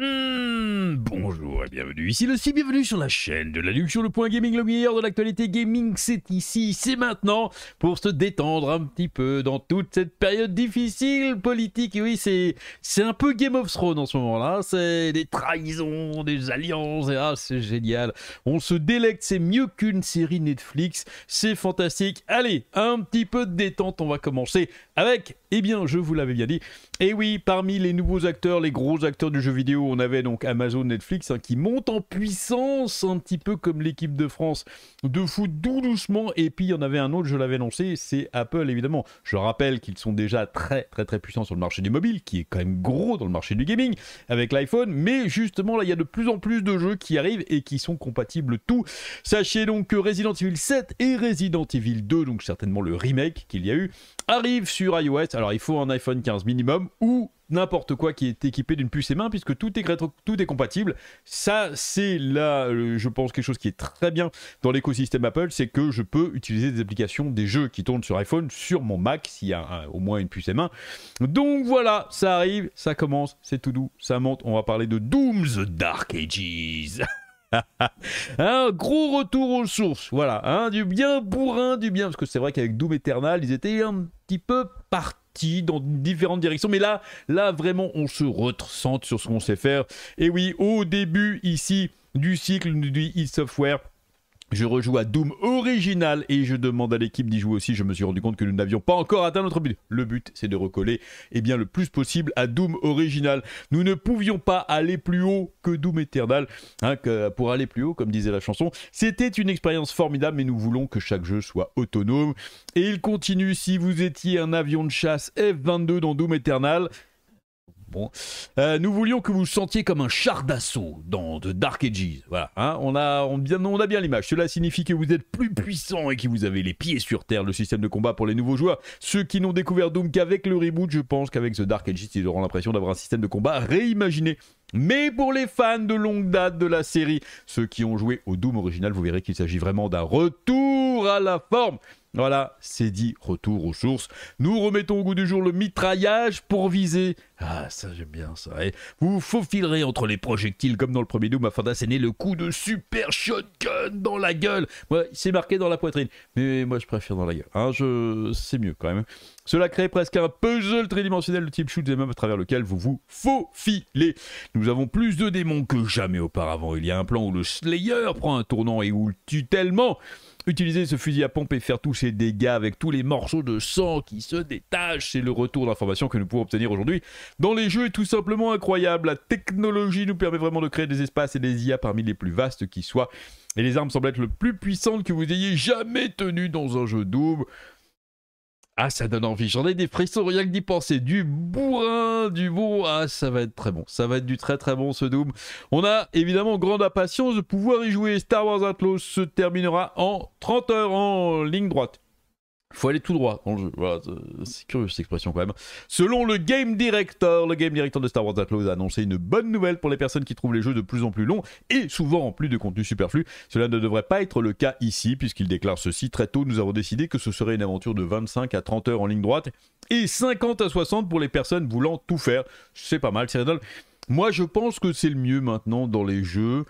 Hmm. Bonjour et bienvenue, ici le si bienvenue sur la chaîne de l'adduction, le point gaming, le meilleur de l'actualité gaming, c'est ici, c'est maintenant, pour se détendre un petit peu dans toute cette période difficile politique, et oui c'est c'est un peu Game of Thrones en ce moment-là, c'est des trahisons, des alliances, ah, c'est génial, on se délecte, c'est mieux qu'une série Netflix, c'est fantastique, allez, un petit peu de détente, on va commencer avec, eh bien je vous l'avais bien dit, et oui parmi les nouveaux acteurs, les gros acteurs du jeu vidéo, on avait donc Amazon, Netflix, Netflix hein, qui monte en puissance, un petit peu comme l'équipe de France de foot, doucement. Et puis il y en avait un autre, je l'avais annoncé, c'est Apple évidemment. Je rappelle qu'ils sont déjà très très très puissants sur le marché du mobile, qui est quand même gros dans le marché du gaming avec l'iPhone. Mais justement là, il y a de plus en plus de jeux qui arrivent et qui sont compatibles tout. Sachez donc que Resident Evil 7 et Resident Evil 2, donc certainement le remake qu'il y a eu, arrive sur iOS. Alors il faut un iPhone 15 minimum ou n'importe quoi qui est équipé d'une puce et main puisque tout est, tout est compatible. Ça, c'est là, euh, je pense, quelque chose qui est très bien dans l'écosystème Apple, c'est que je peux utiliser des applications, des jeux qui tournent sur iPhone, sur mon Mac, s'il y a au moins une puce et main. Donc voilà, ça arrive, ça commence, c'est tout doux, ça monte. On va parler de Dooms Dark Ages. un gros retour aux sources, voilà, hein, du bien bourrin, du bien, parce que c'est vrai qu'avec Doom Eternal, ils étaient un petit peu partout dans différentes directions. Mais là, là vraiment, on se recentre sur ce qu'on sait faire. Et oui, au début ici du cycle du e-software, je rejoue à Doom original et je demande à l'équipe d'y jouer aussi. Je me suis rendu compte que nous n'avions pas encore atteint notre but. Le but, c'est de recoller et eh bien, le plus possible à Doom original. Nous ne pouvions pas aller plus haut que Doom Eternal. Hein, pour aller plus haut, comme disait la chanson, c'était une expérience formidable, mais nous voulons que chaque jeu soit autonome. Et il continue, si vous étiez un avion de chasse F-22 dans Doom Eternal, Bon. Euh, nous voulions que vous sentiez comme un char d'assaut dans The Dark Ages. Voilà. Hein, on, a, bien, on a bien l'image. Cela signifie que vous êtes plus puissant et que vous avez les pieds sur terre. Le système de combat pour les nouveaux joueurs. Ceux qui n'ont découvert Doom qu'avec le reboot, je pense qu'avec The Dark Ages, ils auront l'impression d'avoir un système de combat réimaginé. Mais pour les fans de longue date de la série, ceux qui ont joué au Doom original, vous verrez qu'il s'agit vraiment d'un retour à la forme. Voilà, c'est dit, retour aux sources. Nous remettons au goût du jour le mitraillage pour viser. Ah, ça j'aime bien ça. vous eh. vous faufilerez entre les projectiles comme dans le premier Doom afin d'asséner le coup de super shotgun dans la gueule. ouais, c'est marqué dans la poitrine. Mais moi, je préfère dans la gueule. Hein, je... C'est mieux quand même. Cela crée presque un puzzle tridimensionnel de type shoot et même à travers lequel vous vous faufilez. Nous avons plus de démons que jamais auparavant. Il y a un plan où le Slayer prend un tournant et où le tue tellement Utiliser ce fusil à pompe et faire tous ces dégâts avec tous les morceaux de sang qui se détachent, c'est le retour d'informations que nous pouvons obtenir aujourd'hui dans les jeux est tout simplement incroyable. La technologie nous permet vraiment de créer des espaces et des IA parmi les plus vastes qui soient. Et les armes semblent être le plus puissantes que vous ayez jamais tenues dans un jeu double. Ah, ça donne envie. J'en ai des frissons rien que d'y penser. Du bourrin, du bon. Ah, ça va être très bon. Ça va être du très très bon ce Doom. On a évidemment grande impatience de pouvoir y jouer. Star Wars Atlas se terminera en 30 heures en ligne droite faut aller tout droit dans le jeu. c'est curieux cette expression quand même. Selon le game director, le game director de Star Wars Outlaws a annoncé une bonne nouvelle pour les personnes qui trouvent les jeux de plus en plus longs et souvent en plus de contenu superflu. Cela ne devrait pas être le cas ici puisqu'il déclare ceci très tôt. Nous avons décidé que ce serait une aventure de 25 à 30 heures en ligne droite et 50 à 60 pour les personnes voulant tout faire. C'est pas mal, Cyril. Moi, je pense que c'est le mieux maintenant dans les jeux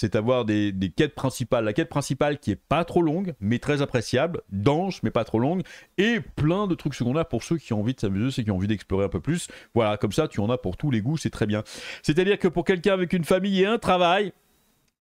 c'est avoir des, quêtes principales. La quête principale qui est pas trop longue, mais très appréciable, dense mais pas trop longue, et plein de trucs secondaires pour ceux qui ont envie de s'amuser, ceux qui ont envie d'explorer un peu plus. Voilà, comme ça, tu en as pour tous les goûts, c'est très bien. C'est-à-dire que pour quelqu'un avec une famille et un travail,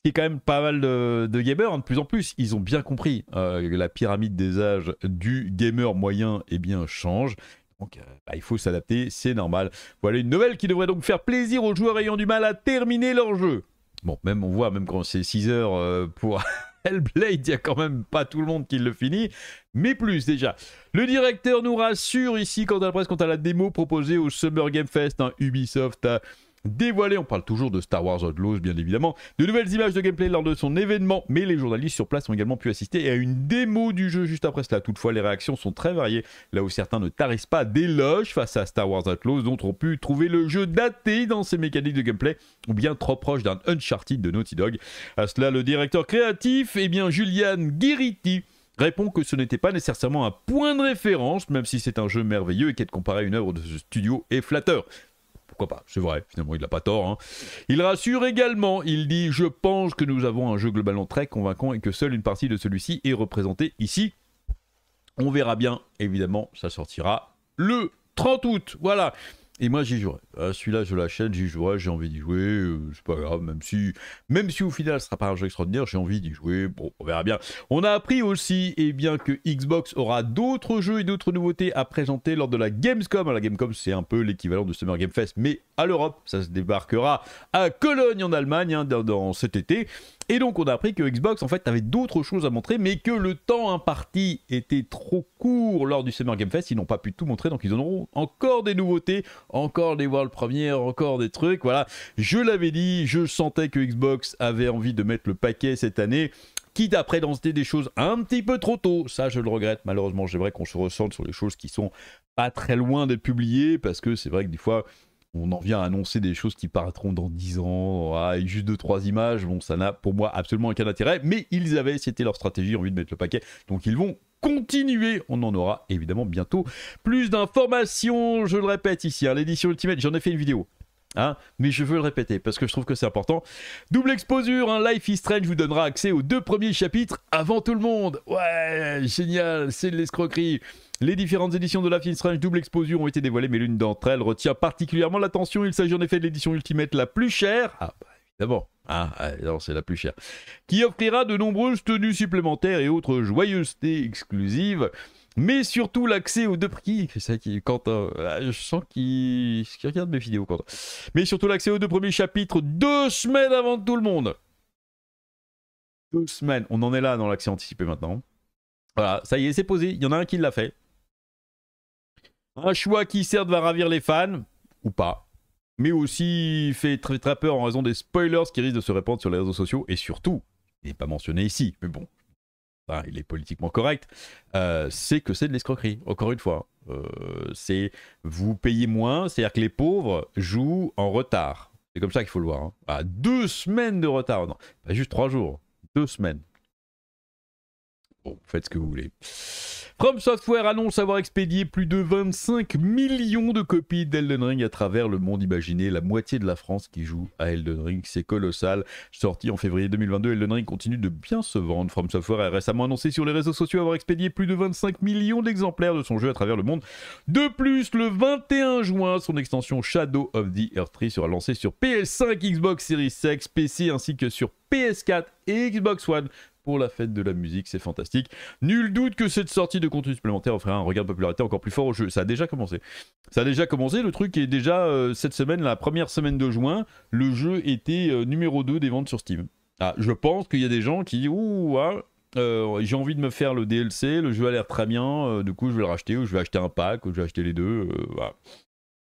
qui est quand même pas mal de, gamers, hein, de plus en plus, ils ont bien compris que euh, la pyramide des âges du gamer moyen, eh bien, change. Donc, euh, bah, il faut s'adapter, c'est normal. Voilà une nouvelle qui devrait donc faire plaisir aux joueurs ayant du mal à terminer leur jeu. Bon, même on voit, même quand c'est 6 heures euh, pour Hellblade, il n'y a quand même pas tout le monde qui le finit, mais plus déjà. Le directeur nous rassure ici quand à la presse, quant à la démo proposée au Summer Game Fest. Hein. Ubisoft dévoilé, on parle toujours de Star Wars Outlaws bien évidemment, de nouvelles images de gameplay lors de son événement, mais les journalistes sur place ont également pu assister à une démo du jeu juste après cela. Toutefois, les réactions sont très variées, là où certains ne tarissent pas d'éloges face à Star Wars Outlaws, dont ont pu trouver le jeu daté dans ses mécaniques de gameplay, ou bien trop proche d'un Uncharted de Naughty Dog. À cela, le directeur créatif, eh bien Julian Guiriti, répond que ce n'était pas nécessairement un point de référence, même si c'est un jeu merveilleux et qu'être comparé à une œuvre de ce studio est flatteur pourquoi pas, c'est vrai, finalement il n'a pas tort. Hein. Il rassure également, il dit Je pense que nous avons un jeu globalement très convaincant et que seule une partie de celui-ci est représentée ici. On verra bien, évidemment, ça sortira le 30 août. Voilà. Et moi j'y jouerai. Ah, celui-là je chaîne, j'y jouerai, j'ai envie d'y jouer, euh, c'est pas grave, même si, même si au final ce sera pas un jeu extraordinaire, j'ai envie d'y jouer, bon on verra bien. On a appris aussi et eh bien, que Xbox aura d'autres jeux et d'autres nouveautés à présenter lors de la Gamescom. la Gamescom c'est un peu l'équivalent de Summer Game Fest, mais à l'Europe, ça se débarquera à Cologne en Allemagne hein, cet été. Et donc on a appris que Xbox en fait avait d'autres choses à montrer, mais que le temps imparti était trop court lors du Summer Game Fest. Ils n'ont pas pu tout montrer, donc ils en auront encore des nouveautés, encore des world Premiers, encore des trucs. Voilà, je l'avais dit, je sentais que Xbox avait envie de mettre le paquet cette année quitte à présenter des choses un petit peu trop tôt. Ça, je le regrette. Malheureusement, j'aimerais qu'on se ressente sur les choses qui sont pas très loin d'être publiées, parce que c'est vrai que des fois, on en vient à annoncer des choses qui paraîtront dans 10 ans, ah, juste 2-3 images, bon, ça n'a pour moi absolument aucun intérêt, mais ils avaient, c'était leur stratégie, envie de mettre le paquet, donc ils vont continuer. On en aura évidemment bientôt plus d'informations. Je le répète ici, à hein, l'édition Ultimate, j'en ai fait une vidéo Hein. mais je veux le répéter parce que je trouve que c'est important. Double exposure, un hein. Life is Strange vous donnera accès aux deux premiers chapitres avant tout le monde. Ouais, génial, c'est de l'escroquerie. Les différentes éditions de Life is Strange Double Exposure ont été dévoilées, mais l'une d'entre elles retient particulièrement l'attention. Il s'agit en effet de l'édition Ultimate la plus chère. Ah, bah, évidemment. Ah, c'est la plus chère. Qui offrira de nombreuses tenues supplémentaires et autres joyeusetés exclusives mais surtout l'accès aux deux prix. C'est euh, ah, Je sens qu'il regarde mes vidéos, Mais surtout l'accès aux deux premiers chapitres deux semaines avant tout le monde. Deux semaines. On en est là dans l'accès anticipé maintenant. Voilà, ça y est, c'est posé. Il y en a un qui l'a fait. Un choix qui certes va ravir les fans, ou pas, mais aussi fait très très peur en raison des spoilers qui risquent de se répandre sur les réseaux sociaux et surtout, il n'est pas mentionné ici, mais bon, il est politiquement correct, euh, c'est que c'est de l'escroquerie, encore une fois. Euh, c'est vous payez moins, c'est-à-dire que les pauvres jouent en retard. C'est comme ça qu'il faut le voir. Hein. Ah, deux semaines de retard, non, pas juste trois jours, deux semaines. Bon, faites ce que vous voulez. From Software annonce avoir expédié plus de 25 millions de copies d'Elden Ring à travers le monde. imaginé. la moitié de la France qui joue à Elden Ring, c'est colossal. Sorti en février 2022, Elden Ring continue de bien se vendre. From Software a récemment annoncé sur les réseaux sociaux avoir expédié plus de 25 millions d'exemplaires de son jeu à travers le monde. De plus, le 21 juin, son extension Shadow of the Earth Tree sera lancée sur PS5, Xbox Series X, PC ainsi que sur PS4 et Xbox One pour la fête de la musique, c'est fantastique. Nul doute que cette sortie de contenu supplémentaire offrira un regard de popularité encore plus fort au jeu. Ça a déjà commencé. Ça a déjà commencé, le truc est déjà euh, cette semaine, la première semaine de juin, le jeu était euh, numéro 2 des ventes sur Steam. Ah, je pense qu'il y a des gens qui disent Ouh, ah, euh, j'ai envie de me faire le DLC, le jeu a l'air très bien, du coup je vais le racheter, ou je vais acheter un pack, ou je vais acheter les deux. Voilà.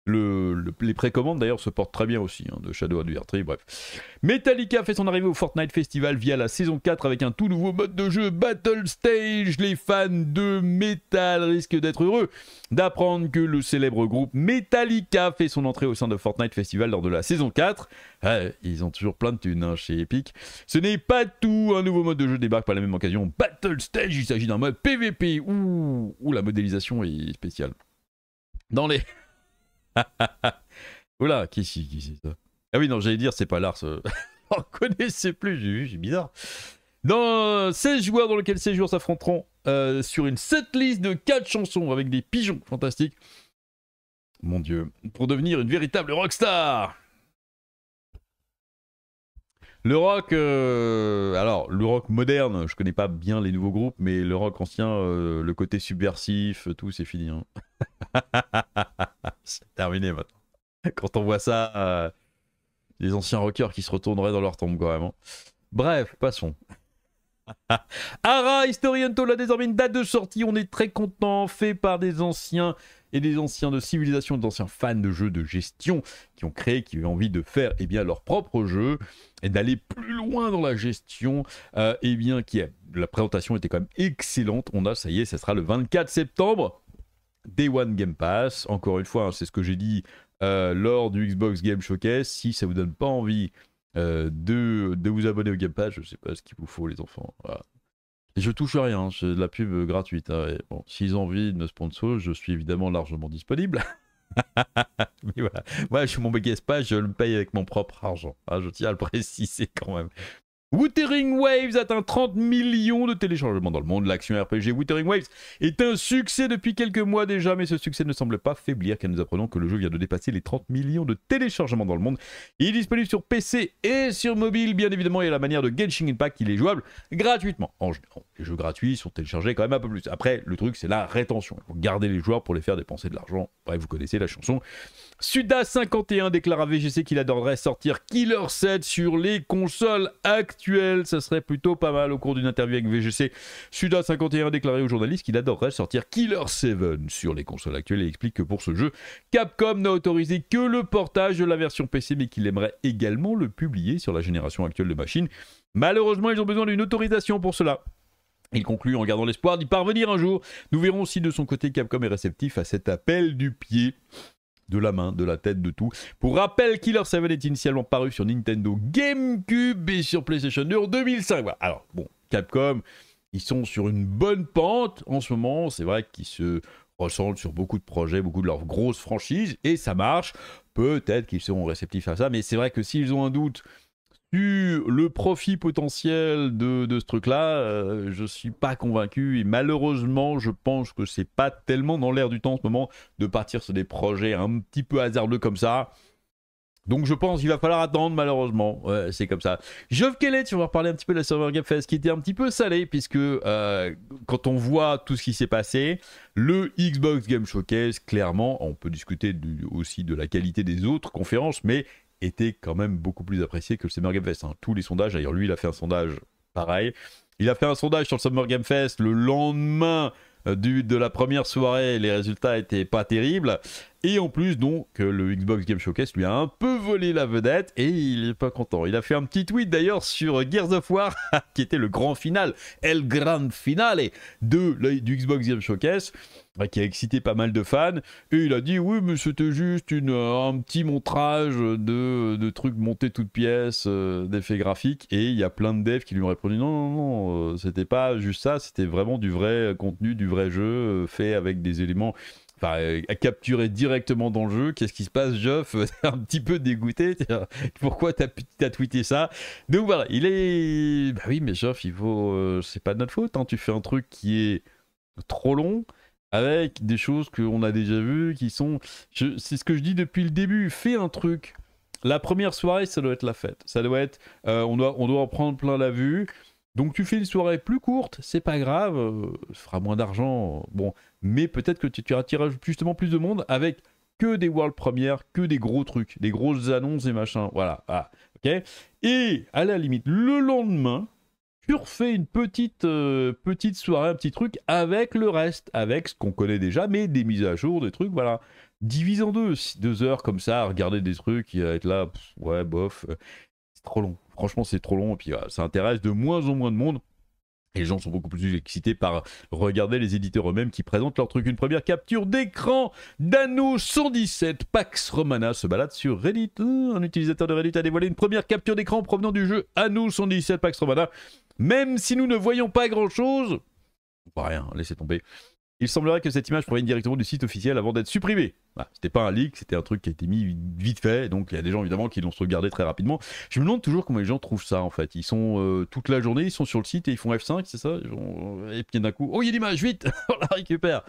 Le, les précommandes d'ailleurs se portent très bien aussi, hein, de Shadow of the 3 bref. Metallica fait son arrivée au Fortnite Festival via la saison 4 avec un tout nouveau mode de jeu Battle Stage. Les fans de Metal risquent d'être heureux d'apprendre que le célèbre groupe Metallica fait son entrée au sein de Fortnite Festival lors de la saison 4. Eh, ils ont toujours plein de thunes hein, chez Epic. Ce n'est pas tout, un nouveau mode de jeu débarque par la même occasion. Battle Stage, il s'agit d'un mode PVP. où la modélisation est spéciale. Dans les... Oula, qui c'est qui c'est ça Ah oui, non, j'allais dire, c'est pas Lars. On euh. connaissait plus, j'ai vu, c'est bizarre. Dans 16 euh, joueurs dans lesquels ces jours s'affronteront euh, sur une setlist de 4 chansons avec des pigeons fantastiques. Mon dieu, pour devenir une véritable rockstar le rock, alors le rock moderne, je connais pas bien les nouveaux groupes, mais le rock ancien, le côté subversif, tout, c'est fini. Hein. c'est terminé maintenant. Quand on voit ça, euh, les anciens rockers qui se retourneraient dans leur tombe, carrément. Hein. Bref, passons. Ara, Historiento l'a désormais une date de sortie. On est très content, fait par des anciens et des anciens de civilisation, d'anciens fans de jeux de gestion qui ont créé, qui ont envie de faire eh bien, leur propre jeu et d'aller plus loin dans la gestion. Euh, eh bien, qui la présentation était quand même excellente. On a, ça y est, ça sera le 24 septembre. Day One Game Pass. Encore une fois, hein, c'est ce que j'ai dit euh, lors du Xbox Game Showcase. Si ça vous donne pas envie euh, de, de, vous abonner au Game Pass, je sais pas ce qu'il vous faut, les enfants. Voilà. Je touche rien, hein. c'est de la pub gratuite. Hein. bon, s'ils ont envie de me sponsor, je suis évidemment largement disponible. Mais voilà, moi je suis mon Game Pass, je le paye avec mon propre argent. je tiens à le préciser quand même. Wuthering Waves atteint 30 millions de téléchargements dans le monde. L'action RPG Wuthering Waves est un succès depuis quelques mois déjà, mais ce succès ne semble pas faiblir car nous apprenons que le jeu vient de dépasser les 30 millions de téléchargements dans le monde. Il est disponible sur PC et sur mobile, bien évidemment, et à la manière de Genshin Impact, il est jouable gratuitement. En général, les jeux gratuits sont téléchargés quand même un peu plus. Après, le truc, c'est la rétention. Il faut garder les joueurs pour les faire dépenser de l'argent. Bref, vous connaissez la chanson. Suda51 déclare à VGC qu'il adorerait sortir Killer 7 sur les consoles actuelles actuel, ça serait plutôt pas mal au cours d'une interview avec VGC. Suda 51 a déclaré aux journalistes qu'il adorerait sortir Killer 7 sur les consoles actuelles et explique que pour ce jeu, Capcom n'a autorisé que le portage de la version PC mais qu'il aimerait également le publier sur la génération actuelle de machines. Malheureusement, ils ont besoin d'une autorisation pour cela. Il conclut en gardant l'espoir d'y parvenir un jour. Nous verrons si de son côté Capcom est réceptif à cet appel du pied de la main, de la tête, de tout. Pour rappel, Killer 7 est initialement paru sur Nintendo GameCube et sur PlayStation 2 en 2005. Alors, bon, Capcom, ils sont sur une bonne pente en ce moment. C'est vrai qu'ils se ressemblent sur beaucoup de projets, beaucoup de leurs grosses franchises, et ça marche. Peut-être qu'ils seront réceptifs à ça, mais c'est vrai que s'ils ont un doute du le profit potentiel de, ce truc-là, euh, je suis pas convaincu. Et malheureusement, je pense que c'est pas tellement dans l'air du temps en ce moment de partir sur des projets un petit peu hasardeux comme ça. Donc je pense qu'il va falloir attendre malheureusement, c'est comme ça. Jove Kellet, tu va reparler un petit peu de la Summer Game Fest qui était un petit peu salé puisque euh, quand on voit tout ce qui s'est passé, le Xbox Game Showcase, clairement, on peut discuter aussi de la qualité des autres conférences, mais était quand même beaucoup plus apprécié que le Summer Game Fest. Hein. Tous les sondages, d'ailleurs, lui, il a fait un sondage pareil. Il a fait un sondage sur le Summer Game Fest le lendemain euh, du, de la première soirée, les résultats n'étaient pas terribles. Et en plus, donc, le Xbox Game Showcase lui a un peu volé la vedette et il n'est pas content. Il a fait un petit tweet d'ailleurs sur Gears of War, qui était le grand final, El grand Finale de, du Xbox Game Showcase, bah, qui a excité pas mal de fans. Et il a dit Oui, mais c'était juste une, euh, un petit montrage de, trucs montés toutes pièces, euh, d'effets graphiques. Et il y a plein de devs qui lui ont répondu Non, non, non, euh, c'était pas juste ça, c'était vraiment du vrai contenu, du vrai jeu, fait avec des éléments euh, à capturer directement dans le jeu. Qu'est-ce qui se passe, Geoff T'es un petit peu dégoûté. Pourquoi t'as, as tweeté ça Donc voilà, il est. Bah oui, mais Geoff, il faut. Euh, c'est pas de notre faute. Hein. Tu fais un truc qui est trop long avec des choses qu'on a déjà vues qui sont. C'est ce que je dis depuis le début. Fais un truc. La première soirée, ça doit être la fête. Ça doit être. Euh, on, doit, on doit en prendre plein la vue. Donc tu fais une soirée plus courte, c'est pas grave, Ça fera moins d'argent. Bon, mais peut-être que tu attireras justement plus de monde avec que des world premières, que des gros trucs, des grosses annonces et machin. Voilà. Ah, ok. Et à la limite, le lendemain, tu refais une petite, euh, petite soirée, un petit truc avec le reste, avec ce qu'on connaît déjà, mais des mises à jour, des trucs, voilà. Divise en deux, deux heures comme ça, à regarder des trucs, qui à être là, ouais, bof, euh, c'est trop long. Franchement, c'est trop long, et puis euh, ça intéresse de moins en moins de monde les gens sont beaucoup plus excités par regarder les éditeurs eux-mêmes qui présentent leur truc. Une première capture d'écran d'Anno 117. Pax Romana se balade sur Reddit. Hein, un utilisateur de Reddit a dévoilé une première capture d'écran provenant du jeu Anno 117 Pax Romana. Même si nous ne voyons pas grand-chose, pas rien, laissez tomber. Il semblerait que cette image provienne directement du site officiel avant d'être supprimée. c'était pas un leak, c'était un truc qui a été mis vite fait, donc il y a des gens évidemment qui l'ont regardé très rapidement. Je me demande toujours comment les gens trouvent ça en fait. Ils sont euh, toute la journée, ils sont sur le site et ils font F5, c'est ça Et puis d'un coup, oh il y a l'image, vite On la récupère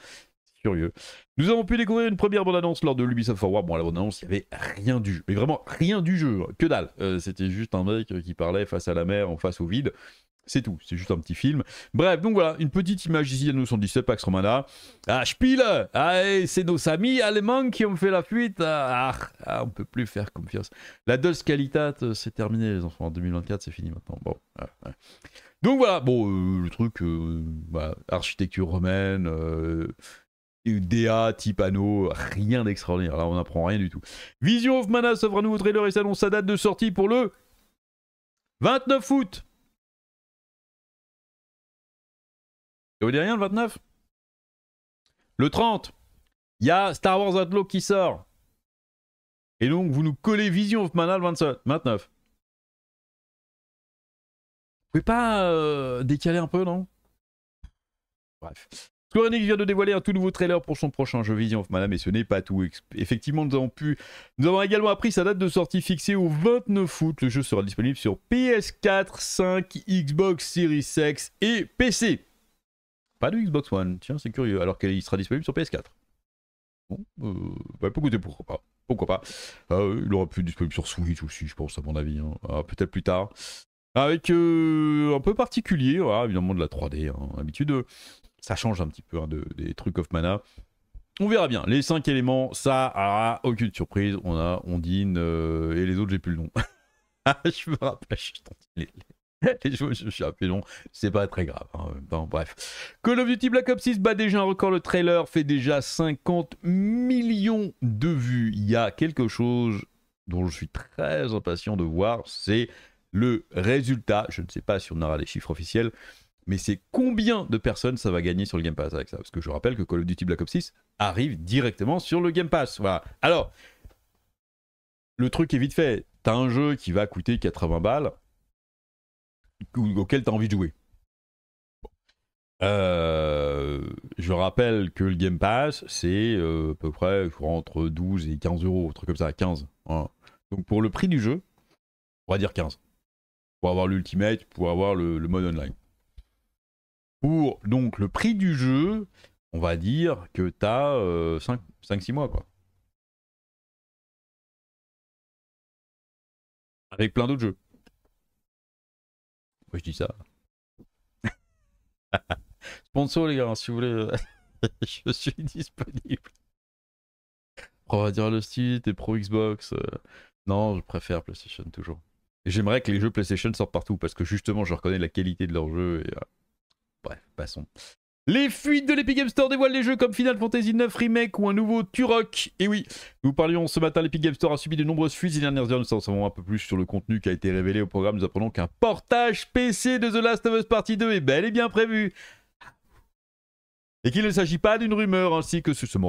Curieux. Nous avons pu découvrir une première bande-annonce lors de l'Ubisoft Forward. Bon, la bande-annonce, il n'y avait rien du jeu. Mais vraiment, rien du jeu. Que dalle. Euh, c'était juste un mec qui parlait face à la mer, en face au vide c'est tout, c'est juste un petit film. Bref, donc voilà, une petite image ici de 117 Pax Romana. Ah, Spiel ah, eh, C'est nos amis allemands qui ont fait la fuite ah, ah, ah on peut plus faire confiance. La dolce Qualitat, euh, c'est terminé les enfants, en 2024 c'est fini maintenant. Bon, ah, ah. Donc voilà, bon, euh, le truc, euh, bah, architecture romaine, euh, DA type anneau, rien d'extraordinaire, là on n'apprend rien du tout. Vision of Mana s'offre un nouveau trailer et s'annonce sa date de sortie pour le 29 août. Ça vous dit rien le 29 Le 30, il y a Star Wars Outlaw qui sort. Et donc, vous nous collez Vision of Mana le 29. Vous pouvez pas euh, décaler un peu, non Bref. Square Enix vient de dévoiler un tout nouveau trailer pour son prochain jeu Vision of Mana, mais ce n'est pas tout. Effectivement, nous avons pu, nous avons également appris sa date de sortie fixée au 29 août. Le jeu sera disponible sur PS4, 5, Xbox Series X et PC. Pas de Xbox One, tiens, c'est curieux, alors qu'il sera disponible sur PS4. Bon, euh, pourquoi pas. Pourquoi pas. Ah il aura pu être disponible sur Switch aussi, je pense, à mon avis. Hein. Ah, peut-être plus tard. Avec euh, un peu particulier, évidemment de la 3D. Hein, habitude, ça change un petit peu hein, de, des trucs off mana. On verra bien. Les 5 éléments, ça, aucune surprise. On a Ondine euh, et les autres, j'ai plus le nom. je me rappelle, je suis les jeux, je suis peu long, c'est pas très grave. Hein, bref. Call of Duty Black Ops 6 bat déjà un record. Le trailer fait déjà 50 millions de vues. Il y a quelque chose dont je suis très impatient de voir, c'est le résultat. Je ne sais pas si on aura les chiffres officiels, mais c'est combien de personnes ça va gagner sur le Game Pass avec ça Parce que je rappelle que Call of Duty Black Ops 6 arrive directement sur le Game Pass. Voilà. Alors, le truc est vite fait. T'as un jeu qui va coûter 80 balles auquel tu as envie de jouer. Euh, je rappelle que le Game Pass, c'est euh, à peu près entre 12 et 15 euros, un truc comme ça, 15. Hein. Donc pour le prix du jeu, on va dire 15. Pour avoir l'Ultimate, pour avoir le, mode online. Pour donc le prix du jeu, on va dire que tu as 5-6 mois, quoi. Avec plein d'autres jeux je dis ça. Sponsor, les gars, hein, si vous voulez, euh, je suis disponible. Oh, on va dire le site et pro Xbox. Euh. Non, je préfère PlayStation toujours. J'aimerais que les jeux PlayStation sortent partout parce que justement, je reconnais la qualité de leurs jeux. Et, euh, Bref, passons. Les fuites de l'Epic Game Store dévoilent les jeux comme Final Fantasy IX Remake ou un nouveau Turok. Et oui, nous parlions ce matin, l'Epic Game Store a subi de nombreuses fuites ces dernières heures. Nous en savons un peu plus sur le contenu qui a été révélé au programme. Nous apprenons qu'un portage PC de The Last of Us Partie 2 est bel et bien prévu et qu'il ne s'agit pas d'une rumeur, ainsi que ce... se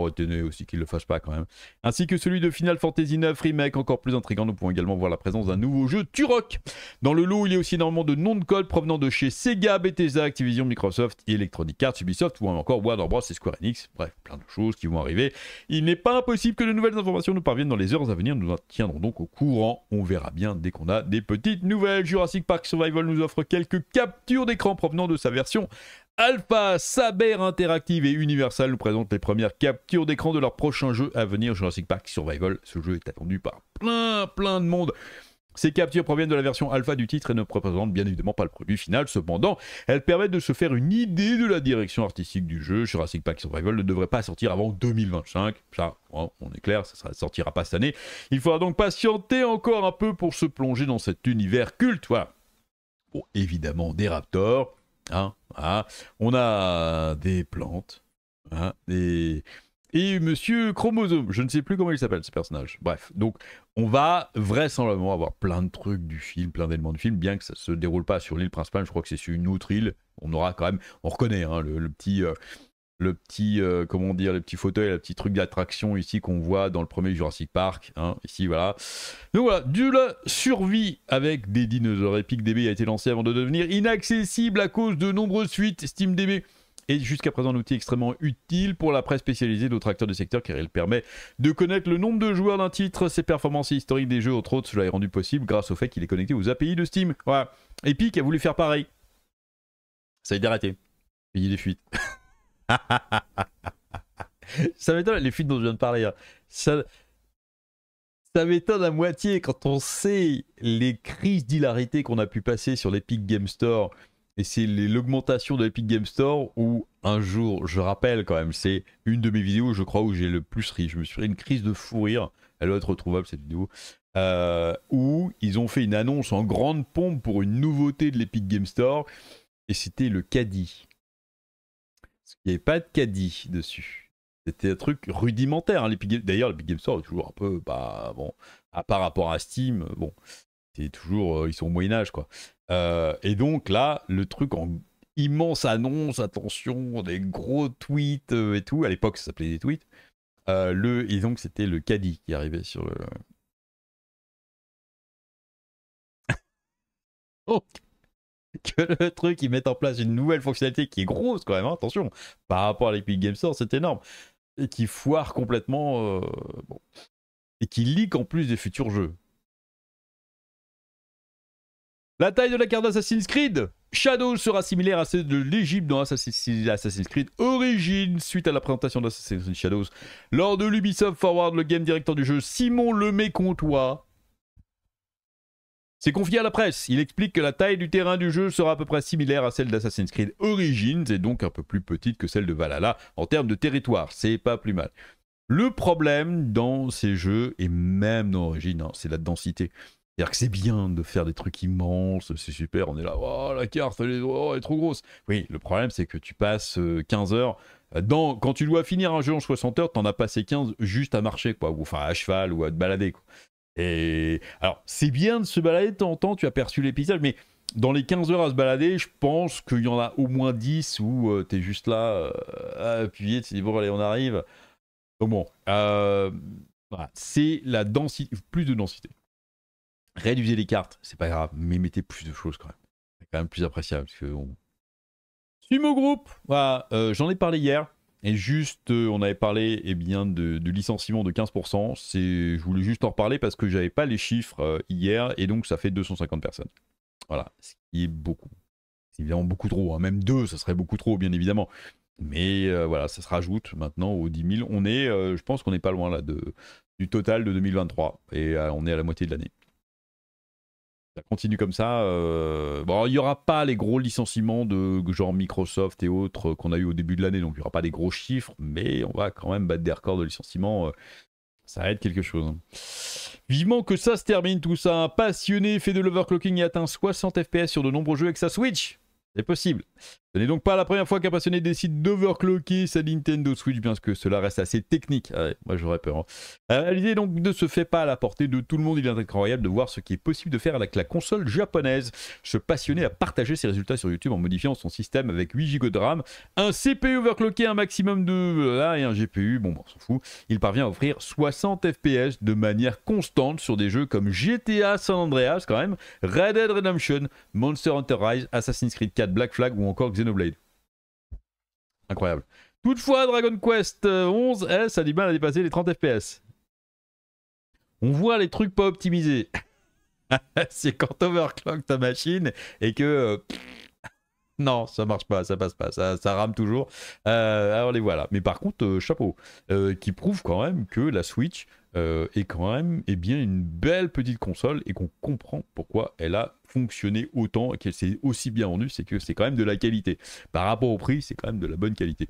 aussi qu'il le fasse pas quand même. Ainsi que celui de Final Fantasy IX Remake, encore plus intrigant, nous pouvons également voir la présence d'un nouveau jeu Turok. Dans le lot, il y a aussi énormément de noms de code provenant de chez Sega, Bethesda, Activision, Microsoft, Electronic Arts, Ubisoft ou encore Warner Bros et Square Enix. Bref, plein de choses qui vont arriver. Il n'est pas impossible que de nouvelles informations nous parviennent dans les heures à venir. Nous en tiendrons donc au courant. On verra bien dès qu'on a des petites nouvelles. Jurassic Park Survival nous offre quelques captures d'écran provenant de sa version Alpha, Saber Interactive et Universal nous présentent les premières captures d'écran de leur prochain jeu à venir, Jurassic Park Survival. Ce jeu est attendu par plein, plein de monde. Ces captures proviennent de la version alpha du titre et ne représentent bien évidemment pas le produit final. Cependant, elles permettent de se faire une idée de la direction artistique du jeu. Jurassic Park Survival ne devrait pas sortir avant 2025. Ça, hein, on est clair, ça ne sortira pas cette année. Il faudra donc patienter encore un peu pour se plonger dans cet univers culte. évidemment, des raptors, Hein, hein. On a des plantes. Hein, et Monsieur Chromosome, je ne sais plus comment il s'appelle ce personnage. Bref, donc on va vraisemblablement avoir plein de trucs du film, plein d'éléments du film, bien que ça se déroule pas sur l'île principale. Je crois que c'est sur une autre île. On aura quand même, on reconnaît le, petit, euh, le petit, euh, comment dire, le petit fauteuil, le petit truc d'attraction ici qu'on voit dans le premier Jurassic Park. Hein, ici, voilà. Donc voilà, du la survie avec des dinosaures epic DB a été lancé avant de devenir inaccessible à cause de nombreuses fuites DB. Et jusqu'à présent un outil extrêmement utile pour la presse spécialisée d'autres acteurs du secteur car il permet de connaître le nombre de joueurs d'un titre, ses performances historiques des jeux, entre autres. Cela est rendu possible grâce au fait qu'il est connecté aux API de Steam. Voilà. Epic a voulu faire pareil. Ça a été arrêté. a des fuites. ça m'étonne, les fuites dont je viens de parler. Hein. Ça, m'étonne à moitié quand on sait les crises d'hilarité qu'on a pu passer sur l'Epic Game Store. Et c'est l'augmentation de l'Epic Game Store où un jour, je rappelle quand même, c'est une de mes vidéos, je crois, où j'ai le plus ri. Je me suis fait une crise de fou rire. Elle doit être retrouvable cette vidéo. Euh, où ils ont fait une annonce en grande pompe pour une nouveauté de l'Epic Game Store. Et c'était le caddie. Il n'y avait pas de caddie dessus. C'était un truc rudimentaire. Hein, D'ailleurs, D'ailleurs, big Game Store est toujours un peu, bah, bon, à par rapport à Steam, bon, c'est toujours, euh, ils sont au Moyen-Âge, quoi. Euh, et donc là, le truc en immense annonce, attention, des gros tweets euh, et tout. À l'époque, ça s'appelait des tweets. le, et donc, c'était le caddie qui arrivait sur le. oh que le truc, ils mettent en place une nouvelle fonctionnalité qui est grosse quand même, hein, attention, par rapport à l'Epic Game Store, c'est énorme, et qui foire complètement, euh, et qui leak en plus des futurs jeux. La taille de la carte d'Assassin's Creed Shadow sera similaire à celle de l'Egypte dans Assassin's Creed Origins suite à la présentation d'Assassin's Creed Shadows. Lors de l'Ubisoft Forward, le game directeur du jeu Simon Lemay-Comtois c'est confié à la presse. Il explique que la taille du terrain du jeu sera à peu près similaire à celle d'Assassin's Creed Origins et donc un peu plus petite que celle de Valhalla en termes de territoire. C'est pas plus mal. Le problème dans ces jeux, et même dans Origins, hein, c'est la densité. C'est-à-dire que c'est bien de faire des trucs immenses, c'est super, on est là, oh, la carte elle est, oh, trop grosse. Oui, le problème c'est que tu passes 15 euh, heures euh, dans, quand tu dois finir un jeu en 60 heures, t'en as passé 15 juste à marcher, quoi, ou enfin à cheval ou à te balader. Quoi. Et alors, c'est bien de se balader de temps tu as perçu l'épisode, mais dans les 15 heures à se balader, je pense qu'il y en a au moins 10 où euh, tu es juste là euh, à appuyer, tu dis bon, allez, on arrive. Donc bon, euh, c'est la densité, plus de densité. Réduisez les cartes, c'est pas grave, mais mettez plus de choses quand même. C'est quand même plus appréciable parce que suis mon groupe, voilà, euh, j'en ai parlé hier. Et juste, euh, on avait parlé eh bien, de, licenciement de 15%. C'est, je voulais juste en reparler parce que j'avais pas les chiffres euh, hier et donc ça fait 250 personnes. Voilà, ce qui est beaucoup. C'est évidemment beaucoup trop. Hein. Même deux, ça serait beaucoup trop, bien évidemment. Mais euh, voilà, ça se rajoute maintenant aux 10 000. On est, je pense qu'on n'est pas loin là de, du total de 2023 et on est à la moitié de l'année ça continue comme ça. Euh, bon, il n'y aura pas les gros licenciements de genre Microsoft et autres euh, qu'on a eu au début de l'année, donc il n'y aura pas des gros chiffres, mais on va quand même battre des records de licenciements. Euh, ça aide quelque chose. Hein. Vivement que ça se termine tout ça. Un passionné fait de l'overclocking et atteint 60 FPS sur de nombreux jeux avec sa Switch. C'est possible. Ce n'est donc pas la première fois qu'un passionné décide d'overclocker sa Nintendo Switch, bien que cela reste assez technique. Ah ouais, moi j'aurais peur. Hein. L'idée donc ne se fait pas à la portée de tout le monde. Il est incroyable de voir ce qui est possible de faire avec la console japonaise. Ce passionné a partagé ses résultats sur YouTube en modifiant son système avec 8 Go de RAM, un CPU overclocké, un maximum de euh, et un GPU. Bon, bah, on s'en fout. Il parvient à offrir 60 FPS de manière constante sur des jeux comme GTA San Andreas quand même, Red Dead Redemption, Monster Hunter Rise, Assassin's Creed 4, Black Flag ou encore Xenoblade. Incroyable. Toutefois, Dragon Quest 11 euh, S a mal à dépasser les 30 FPS. On voit les trucs pas optimisés. c'est quand overclock ta machine et que. Euh, non, ça marche pas, ça passe pas, ça, rame toujours. Euh, alors les voilà. Mais par contre, chapeau, qui prouve quand même que la Switch est euh, quand même et eh bien, une belle petite console et qu'on comprend pourquoi elle a fonctionné autant et qu'elle s'est aussi bien vendue, c'est que c'est quand même de la qualité. Par rapport au prix, c'est quand même de la bonne qualité.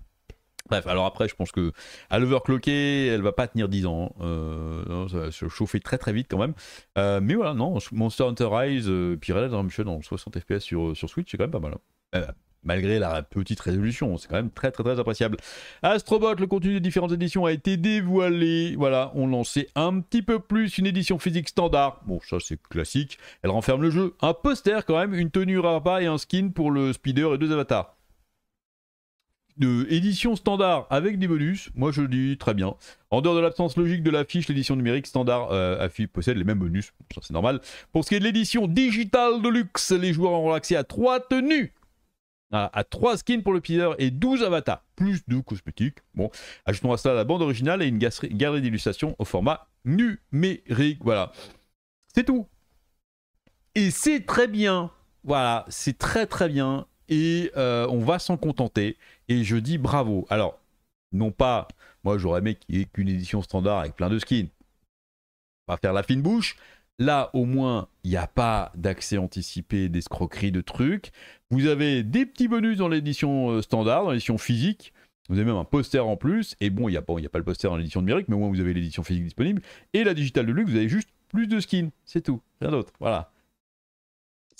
Bref, alors après, je pense que à l'overclocker, elle va pas tenir 10 ans. Hein. Euh, ça va se chauffer très très vite quand même. Euh, mais voilà, non, Monster Hunter Rise, euh, puis Red Dead en 60 FPS sur, sur Switch, c'est quand même pas mal. Hein. Eh ben malgré la petite résolution. C'est quand même très très très appréciable. Astrobot, le contenu des différentes éditions a été dévoilé. Voilà, on lançait un petit peu plus. Une édition physique standard. Bon, ça c'est classique. Elle renferme le jeu. Un poster quand même, une tenue Rapa et un skin pour le speeder et deux avatars. De édition standard avec des bonus, moi je dis très bien. En dehors de l'absence logique de l'affiche, l'édition numérique standard euh, affiche possède les mêmes bonus, ça c'est normal. Pour ce qui est de l'édition digitale de luxe, les joueurs auront accès à trois tenues à 3 skins pour le pilleur et 12 avatars, plus 2 cosmétiques. Bon, ajoutons à cela la bande originale et une galerie d'illustrations au format numérique. Voilà, c'est tout. Et c'est très bien. Voilà, c'est très très bien. Et euh, on va s'en contenter. Et je dis bravo. Alors, non pas, moi j'aurais aimé qu'il y ait qu'une édition standard avec plein de skins. On va faire la fine bouche. Là, au moins, il n'y a pas d'accès anticipé, d'escroquerie, de trucs. Vous avez des petits bonus dans l'édition euh, standard, dans l'édition physique. Vous avez même un poster en plus. Et bon, il n'y a, a, pas le poster dans l'édition numérique, mais au moins vous avez l'édition physique disponible. Et la digitale de luxe, vous avez juste plus de skins. C'est tout. Rien d'autre. Voilà.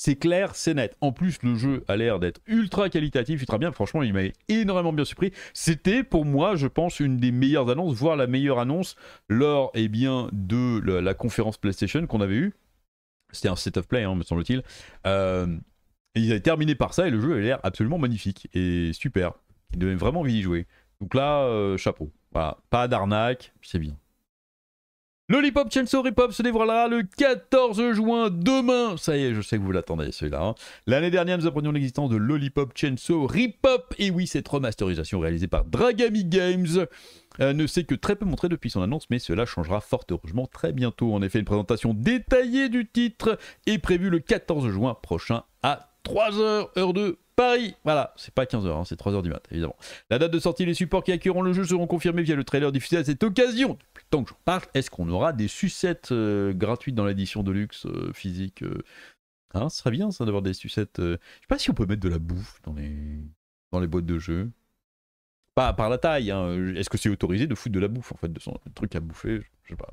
C'est clair, c'est net. En plus, le jeu a l'air d'être ultra qualitatif, ultra bien. Franchement, il m'a énormément bien surpris. C'était pour moi, je pense, une des meilleures annonces, voire la meilleure annonce lors eh bien, de la, conférence PlayStation qu'on avait eue. C'était un set of play, hein, me semble-t-il. Euh, ils avaient terminé par ça et le jeu a l'air absolument magnifique et super. Il devait vraiment envie d'y jouer. Donc là, euh, chapeau. Pas d'arnaque, c'est bien. Lollipop Chainsaw Repop se dévoilera le 14 juin, demain. Ça y est, je sais que vous l'attendez celui-là. Hein. L'année dernière, nous apprenions l'existence de Lollipop Chainsaw Repop. Et oui, cette remasterisation réalisée par Dragami Games euh, ne s'est que très peu montrée depuis son annonce, mais cela changera fort heureusement très bientôt. En effet, une présentation détaillée du titre est prévue le 14 juin prochain à 3h, heure Paris. Voilà, c'est pas 15h, hein, c'est 3h du mat, évidemment. La date de sortie, les supports qui accueilleront le jeu seront confirmés via le trailer diffusé à cette occasion. Depuis que je parle, est-ce qu'on aura des sucettes euh, gratuites dans l'édition de luxe euh, physique euh, hein, Ce serait bien ça d'avoir des sucettes. Je sais pas si on peut mettre de la bouffe dans les, dans les boîtes de jeu. Pas par la taille, hein. est-ce que c'est autorisé de foutre de la bouffe en fait, de son truc à bouffer Je sais pas.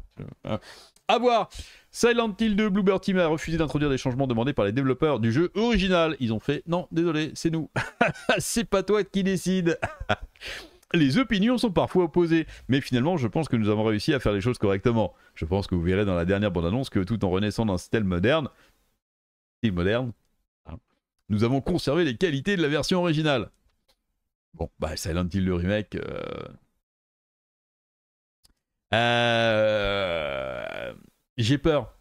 Euh, à voir Silent Hill 2 Bluebird Team a refusé d'introduire des changements demandés par les développeurs du jeu original. Ils ont fait non, désolé, c'est nous. c'est pas toi qui décide. les opinions sont parfois opposées, mais finalement, je pense que nous avons réussi à faire les choses correctement. Je pense que vous verrez dans la dernière bande-annonce que tout en renaissant d'un style moderne, style moderne, hein, nous avons conservé les qualités de la version originale. Bon, bah, Silent Hill, le remake. Euh. Euh, j'ai peur.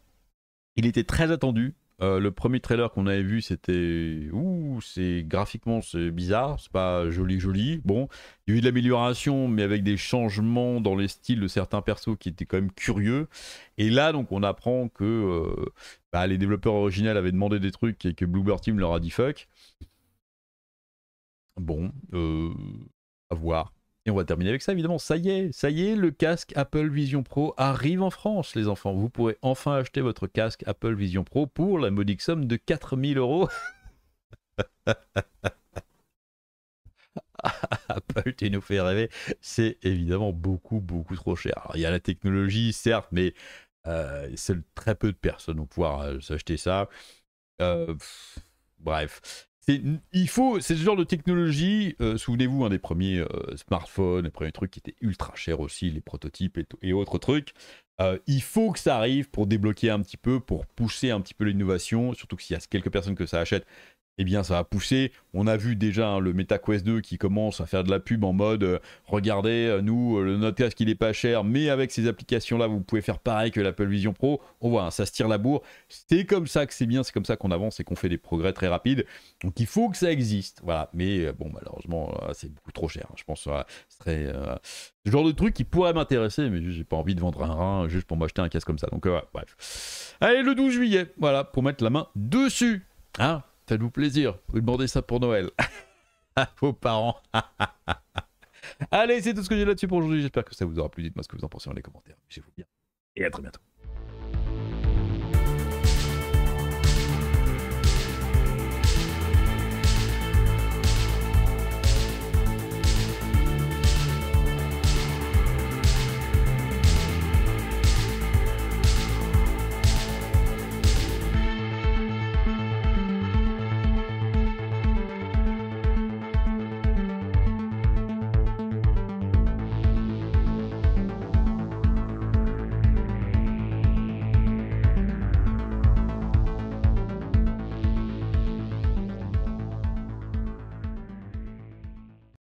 Il était très attendu. Euh, le premier trailer qu'on avait vu, c'était. Ouh, c'est graphiquement, c'est bizarre, c'est pas joli, joli. Bon, il y a eu de l'amélioration, mais avec des changements dans les styles de certains persos qui étaient quand même curieux. Et là, donc, on apprend que bah, les développeurs originels avaient demandé des trucs et que Bluebird Team leur a dit fuck. Bon, euh, à voir. Et on va terminer avec ça, évidemment. Ça y est, ça y est, le casque Apple Vision Pro arrive en France, les enfants. Vous pourrez enfin acheter votre casque Apple Vision Pro pour la modique somme de 4000 euros. Apple, tu nous fais rêver. C'est évidemment beaucoup, beaucoup trop cher. il y a la technologie, certes, mais euh, c'est très peu de personnes vont pouvoir euh, s'acheter ça. bref il faut, c'est ce genre de technologie. Euh, souvenez-vous, un des premiers euh, smartphones, les premiers trucs qui étaient ultra chers aussi, les prototypes et, autres trucs. Euh, il faut que ça arrive pour débloquer un petit peu, pour pousser un petit peu l'innovation. Surtout que s'il y a quelques personnes que ça achète, eh bien ça a poussé. On a vu déjà le hein, le MetaQuest 2 qui commence à faire de la pub en mode euh, regardez, euh, nous, euh, le notre casque il est pas cher, mais avec ces applications-là, vous pouvez faire pareil que l'Apple Vision Pro. On voit, hein, ça se tire la bourre. C'est comme ça que c'est bien, c'est comme ça qu'on avance et qu'on fait des progrès très rapides. Donc il faut que ça existe. Voilà, mais bon, malheureusement, c'est beaucoup trop cher. Hein. Je pense que ce serait le genre de truc qui pourrait m'intéresser, mais j'ai pas envie de vendre un rein juste pour m'acheter un casque comme ça. Donc bref. Allez, le 12 juillet, voilà, pour mettre la main dessus. Hein Faites-vous plaisir. Vous demandez ça pour Noël. à vos parents. Allez, c'est tout ce que j'ai là-dessus pour aujourd'hui. J'espère que ça vous aura plu. Dites-moi ce que vous en pensez dans les commentaires. Chez vous bien. Et à très bientôt.